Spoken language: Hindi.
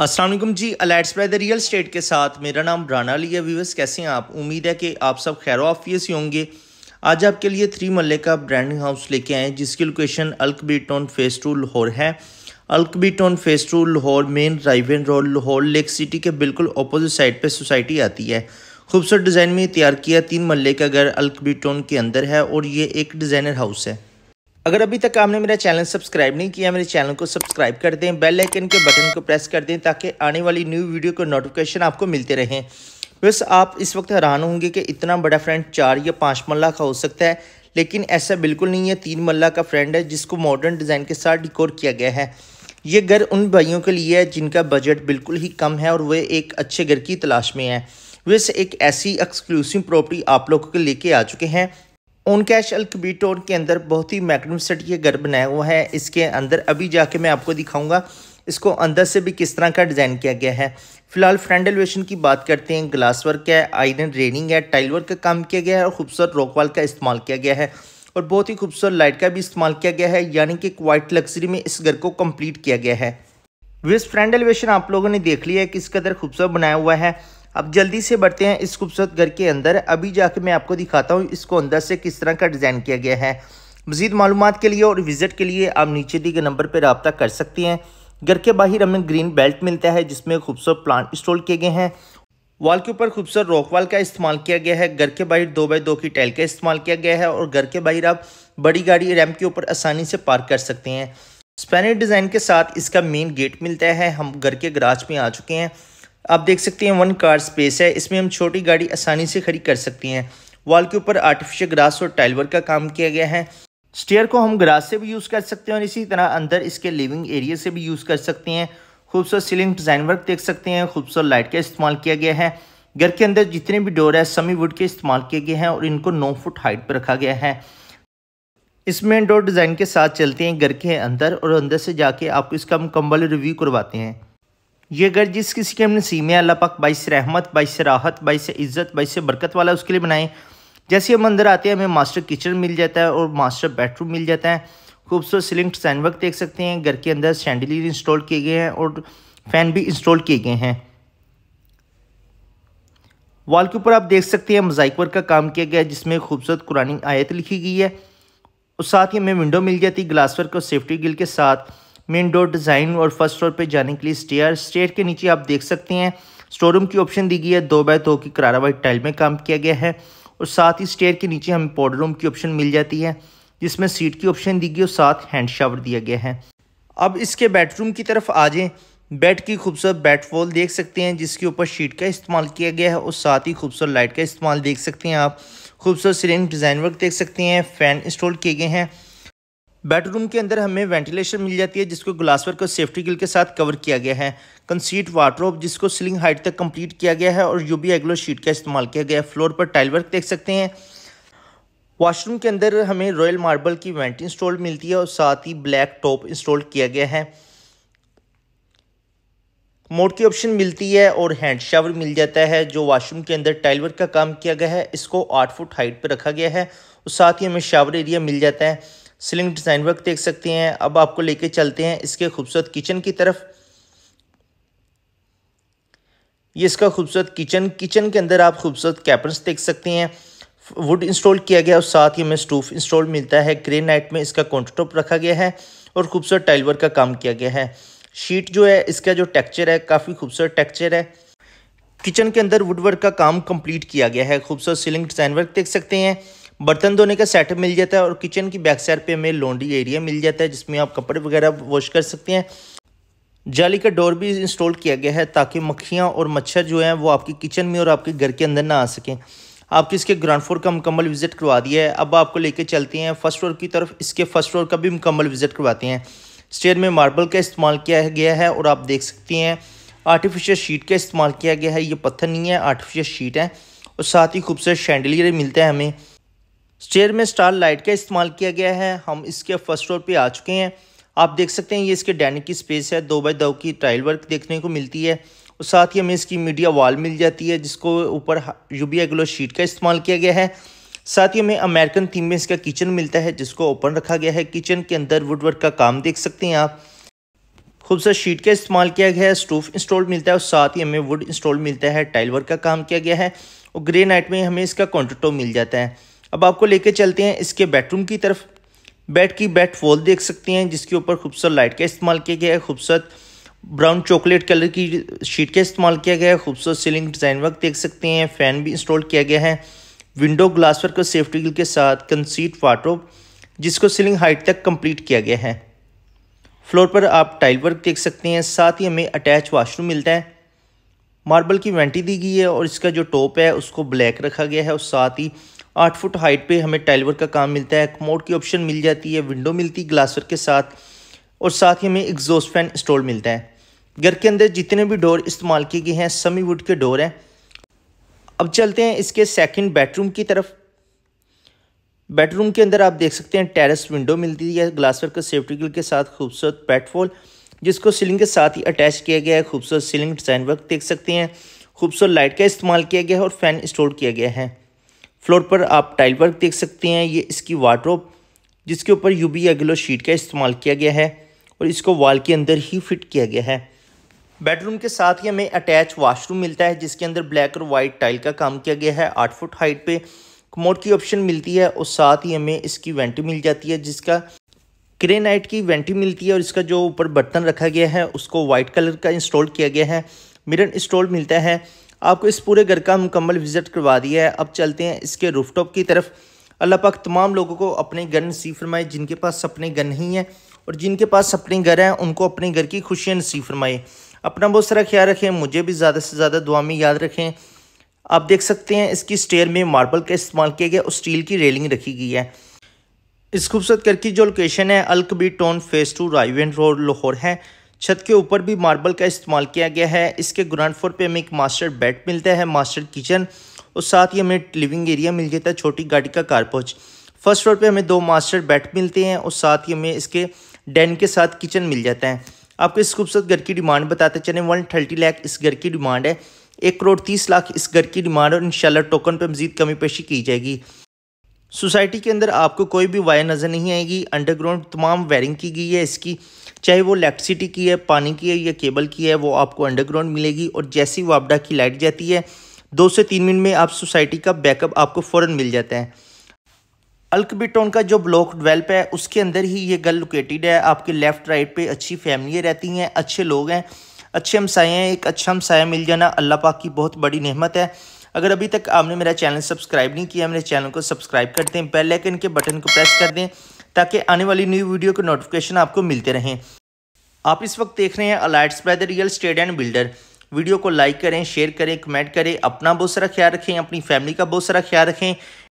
असलम जी अलाइट्स बाय द रियल स्टेट के साथ मेरा नाम राना अली है व्यूवर्स कैसे हैं आप उम्मीद है कि आप सब खैर ऑफियस ही होंगे आज आपके लिए थ्री मल्ले का ब्रांडिंग हाउस लेके आए जिसकी लोकेशन अल्कबीटोन फेस टू लाहौर है अल्कबीटोन phase two Lahore main Raiwind road Lahore lake city के बिल्कुल अपोजिट साइड पर सोसाइटी आती है खूबसूरत डिज़ाइन में तैयार किया तीन मल्ले का घर अल्कबीटोन के अंदर है और ये एक डिज़ाइनर हाउस है अगर अभी तक आपने मेरा चैनल सब्सक्राइब नहीं किया मेरे चैनल को सब्सक्राइब कर दें बेल आइकन के बटन को प्रेस कर दें ताकि आने वाली न्यू वीडियो के नोटिफिकेशन आपको मिलते रहें बस आप इस वक्त हैरान होंगे कि इतना बड़ा फ्रेंड चार या पाँच मल्ला का हो सकता है लेकिन ऐसा बिल्कुल नहीं है तीन मल्ला का फ्रेंड है जिसको मॉडर्न डिज़ाइन के साथ डिकोर किया गया है ये घर उन भाइयों के लिए है जिनका बजट बिल्कुल ही कम है और वह एक अच्छे घर की तलाश में है वैसे एक ऐसी एक्सक्लूसिव प्रॉपर्टी आप लोगों के लेके आ चुके हैं ओन कैश अल्कबीटोर के अंदर बहुत ही सेट ये घर बनाया हुआ है इसके अंदर अभी जाके मैं आपको दिखाऊंगा इसको अंदर से भी किस तरह का डिज़ाइन किया गया है फिलहाल फ्रेंड एलिवेशन की बात करते हैं ग्लास वर्क है आयरन रेनिंग है टाइल वर्क का काम किया गया है और खूबसूरत वाल का इस्तेमाल किया गया है और बहुत ही खूबसूरत लाइट का भी इस्तेमाल किया गया है यानी कि क्वाइट लग्जरी में इस घर को कम्प्लीट किया गया है विस फ्रेंड एलिवेशन आप लोगों ने देख लिया है किस कदर खूबसूरत बनाया हुआ है अब जल्दी से बढ़ते हैं इस खूबसूरत घर के अंदर अभी जाके मैं आपको दिखाता हूँ इसको अंदर से किस तरह का डिज़ाइन किया गया है मज़ीद मालूम के लिए और विज़िट के लिए आप नीचे दिए गए नंबर पर रबता कर सकते हैं घर के बाहर हमें ग्रीन बेल्ट मिलता है जिसमें खूबसूरत प्लांट इंस्टॉल किए गए हैं वॉल के ऊपर खूबसूरत रॉक वॉल का इस्तेमाल किया गया है घर के बाहर दो बाई दो की टैल का इस्तेमाल किया गया है और घर के बाहर आप बड़ी गाड़ी रैम के ऊपर आसानी से पार्क कर सकते हैं स्पेनिश डिज़ाइन के साथ इसका मेन गेट मिलता है हम घर के गराज में आ चुके हैं आप देख सकते हैं वन कार स्पेस है इसमें हम छोटी गाड़ी आसानी से खड़ी कर सकते हैं वॉल के ऊपर आर्टिफिशियल ग्रास और टाइलवर का काम किया गया है स्टेयर को हम ग्रास से भी यूज़ कर सकते हैं और इसी तरह अंदर इसके लिविंग एरिया से भी यूज़ कर सकते हैं खूबसूरत सीलिंग डिज़ाइन वर्क देख सकते हैं खूबसूरत लाइट का इस्तेमाल किया गया है घर के अंदर जितने भी डोर है समी वुड के इस्तेमाल किए गए हैं और इनको नौ फुट हाइट पर रखा गया है इसमें डोर डिज़ाइन के साथ चलते हैं घर के अंदर और अंदर से जाके आपको इसका मुकम्मल रिव्यू करवाते हैं ये घर जिस किसी के हमने सीमे अल्लाह पाक से रहमत बाईस राहत बाईस इज़्ज़त बाईस बरकत वाला उसके लिए बनाए जैसे हम अंदर आते हैं हमें मास्टर किचन मिल जाता है और मास्टर बेडरूम मिल जाता है खूबसूरत सिलिंग सैनवर्क देख सकते हैं घर के अंदर सैंडलियर इंस्टॉल किए गए हैं और फ़ैन भी इंस्टॉल किए गए हैं वॉल के ऊपर आप देख सकते हैं मजाइक वर्क का काम किया गया है जिसमें खूबसूरत कुरानी आयत लिखी गई है और साथ ही हमें विंडो मिल जाती ग्लास वर्क और सेफ्टी गिल के साथ मेन डोर डिज़ाइन और फर्स्ट फ्लोर पे जाने के लिए स्टेयर स्टेयर के नीचे आप देख सकते हैं स्टोर रूम की ऑप्शन दी गई है दो बाय दो की करारा वाइट टाइल में काम किया गया है और साथ ही स्टेयर के नीचे हमें पाउडर रूम की ऑप्शन मिल जाती है जिसमें सीट की ऑप्शन दी गई और साथ हैंड शावर दिया गया है अब इसके बेडरूम की तरफ आ जाएँ बेड की खूबसूरत बेड वॉल देख सकते हैं जिसके ऊपर शीट का इस्तेमाल किया गया है और साथ ही खूबसूरत लाइट का इस्तेमाल देख सकते हैं आप खूबसूरत सीलिंग डिज़ाइन वर्क देख सकते हैं फ़ैन इंस्टॉल किए गए हैं बेडरूम के अंदर हमें वेंटिलेशन मिल जाती है जिसको ग्लासवर को सेफ्टी गिल के साथ कवर किया गया है कंसीट वार्ड्रोब जिसको सीलिंग हाइट तक कंप्लीट किया गया है और यूबी एग्लो शीट का इस्तेमाल किया गया है फ्लोर पर टाइल वर्क देख सकते हैं वॉशरूम के अंदर हमें रॉयल मार्बल की वेंट इंस्टॉल मिलती है और साथ ही ब्लैक टॉप इंस्टॉल किया गया है मोड की ऑप्शन मिलती है और हैंड शावर मिल जाता है जो वॉशरूम के अंदर टाइल वर्क का काम किया गया है इसको आठ फुट हाइट पर रखा गया है और साथ ही हमें शावर एरिया मिल जाता है सीलिंग डिज़ाइन वर्क देख सकते हैं अब आपको लेके चलते हैं इसके खूबसूरत किचन की तरफ ये इसका खूबसूरत किचन किचन के अंदर आप खूबसूरत कैपर्स देख सकते हैं वुड इंस्टॉल किया गया और साथ ही हमें स्टूफ इंस्टॉल मिलता है ग्रे नाइट में इसका कॉन्टोप रखा गया है और खूबसूरत टाइलवर का काम किया गया है शीट जो है इसका जो टेक्चर है काफ़ी खूबसूरत टेक्चर है किचन के अंदर वुडवर्क का काम कंप्लीट किया गया है खूबसूरत सीलिंग डिज़ाइन वर्क देख सकते हैं बर्तन धोने का सेटअप मिल जाता है और किचन की बैक साइड पे हमें लॉन्ड्री एरिया मिल जाता है जिसमें आप कपड़े वगैरह वॉश कर सकते हैं जाली का डोर भी इंस्टॉल किया गया है ताकि मक्खियाँ और मच्छर जो हैं वो आपकी किचन में और आपके घर के अंदर ना आ सकें आपके इसके ग्राउंड फ्लोर का मुकम्मल विजिट करवा दिया है अब आपको लेके चलते हैं फर्स्ट फ्लोर की तरफ इसके फर्स्ट फ्लोर का भी मुकम्मल विजिट करवाते हैं स्टेयर में मार्बल का इस्तेमाल किया गया है और आप देख सकते हैं आर्टिफिशियल शीट का इस्तेमाल किया गया है ये पत्थर नहीं है आर्टिफिशियल शीट है और साथ ही खूबसूरत शैंडलियर मिलता है हमें स्टेयर में स्टार लाइट का इस्तेमाल किया गया है हम इसके फर्स्ट फ्लोर पे आ चुके हैं आप देख सकते हैं ये इसके डैनिक की स्पेस है दो बाई दो की ट्रायल वर्क देखने को मिलती है और साथ ही हमें इसकी मीडिया वॉल मिल जाती है जिसको ऊपर यू बी शीट का इस्तेमाल किया गया है साथ ही हमें अमेरिकन थीम में इसका किचन मिलता है जिसको ओपन रखा गया है किचन के अंदर वुडवर्क का काम देख सकते हैं आप खूबसूरत शीट का इस्तेमाल किया गया है स्टोव इंस्टॉल मिलता है और साथ ही हमें वुड इंस्टॉल मिलता है टाइल वर्क का काम किया गया है और ग्रे नाइट में हमें इसका कॉन्ट्रेटो मिल जाता है अब आपको लेके चलते हैं इसके बेडरूम की तरफ बेड की बेड वॉल देख सकते हैं जिसके ऊपर खूबसूरत लाइट का इस्तेमाल किया गया है खूबसूरत ब्राउन चॉकलेट कलर की शीट का इस्तेमाल किया गया है खूबसूरत सीलिंग डिज़ाइन वर्क देख सकते हैं फ़ैन भी इंस्टॉल किया गया है विंडो ग्लास वर्क और सेफ्टी गिल के साथ कंसीट वाटोप जिसको सीलिंग हाइट तक कंप्लीट किया गया है फ्लोर पर आप टाइल वर्क देख सकते हैं साथ ही हमें अटैच वाशरूम मिलता है मार्बल की वेंटी दी गई है और इसका जो टॉप है उसको ब्लैक रखा गया है और साथ ही आठ फुट हाइट पे हमें टाइल वर्क का काम मिलता है कमोड की ऑप्शन मिल जाती है विंडो मिलती है ग्लास के साथ और साथ ही हमें एग्जॉस्ट फैन इंस्टॉल मिलता है घर के अंदर जितने भी डोर इस्तेमाल किए गए हैं समी वुड के डोर हैं अब चलते हैं इसके सेकंड बेडरूम की तरफ बेडरूम के अंदर आप देख सकते हैं टेरेस विंडो मिलती है ग्लास वर्क सेफ्टी के साथ खूबसूरत पेटफॉल जिसको सीलिंग के साथ ही अटैच किया गया है खूबसूरत सीलिंग डिज़ाइन वर्क देख सकते हैं खूबसूरत लाइट का इस्तेमाल किया गया है और फैन इंस्टॉल किया गया है फ्लोर पर आप टाइल वर्क देख सकते हैं ये इसकी वार्ड्रोप जिसके ऊपर यू बी एग्लो शीट का इस्तेमाल किया गया है और इसको वॉल के अंदर ही फिट किया गया है बेडरूम के साथ ही हमें अटैच वाशरूम मिलता है जिसके अंदर ब्लैक और वाइट टाइल का काम किया गया है आठ फुट हाइट पे कमोड की ऑप्शन मिलती है और साथ ही हमें इसकी वेंटी मिल जाती है जिसका क्रे नाइट की वेंटी मिलती है और इसका जो ऊपर बर्तन रखा गया है उसको वाइट कलर का इंस्टॉल किया गया है मिरन इंस्टॉल मिलता है आपको इस पूरे घर का मुकम्मल विज़िट करवा दिया है अब चलते हैं इसके रूफटॉप की तरफ अल्लाह पाक तमाम लोगों को अपने घर नसीब फरमाए जिनके पास अपने घर नहीं है और जिनके पास अपने घर हैं उनको अपने घर की खुशियाँ नसीब फरमाए अपना बहुत सारा ख्याल रखें मुझे भी ज़्यादा से ज़्यादा दुआ में याद रखें आप देख सकते हैं इसकी स्टेयर में मार्बल का इस्तेमाल किया गया और स्टील की रेलिंग रखी गई है इस खूबसूरत घर की जो लोकेशन है अलकबी town face to Raiwind road Lahore है छत के ऊपर भी मार्बल का इस्तेमाल किया गया है इसके ग्राउंड फ्लोर पे हमें एक मास्टर बेड मिलता है मास्टर किचन और साथ ही हमें लिविंग एरिया मिल जाता है छोटी गाड़ी का कारपोच फर्स्ट फ्लोर पे हमें दो मास्टर बेड मिलते हैं और साथ ही हमें इसके डेन के साथ किचन मिल जाता है आपको इस खूबसूरत घर की डिमांड बताते चले वन थर्टी इस घर की डिमांड है एक करोड़ तीस लाख इस घर की डिमांड और इन टोकन पर मजीद कमी पेशी की जाएगी सोसाइटी के अंदर आपको कोई भी वायर नज़र नहीं आएगी अंडरग्राउंड तमाम वायरिंग की गई है इसकी चाहे वो इलेक्ट्रिसिटी की है पानी की है या केबल की है वो आपको अंडरग्राउंड मिलेगी और जैसी वापडा की लाइट जाती है दो से तीन मिनट में आप सोसाइटी का बैकअप आपको फ़ौरन मिल जाता है अल्कबिटोन का जो ब्लॉक डिवेल्प है उसके अंदर ही ये गल लोकेटेड है आपके लेफ़्ट राइट पे अच्छी फैमिलियाँ रहती हैं अच्छे लोग हैं अच्छे हमसाए हैं एक अच्छा हमसाया मिल जाना अल्लाह पाक की बहुत बड़ी नहमत है अगर अभी तक आपने मेरा चैनल सब्सक्राइब नहीं किया मेरे चैनल को सब्सक्राइब कर दें बेल आइकन के बटन को प्रेस कर दें ताकि आने वाली न्यू वीडियो के नोटिफिकेशन आपको मिलते रहें आप इस वक्त देख रहे हैं elites by the real estate and builder video को लाइक करें शेयर करें कमेंट करें अपना बहुत सारा ख्याल रखें अपनी फैमिली का बहुत सारा ख्याल रखें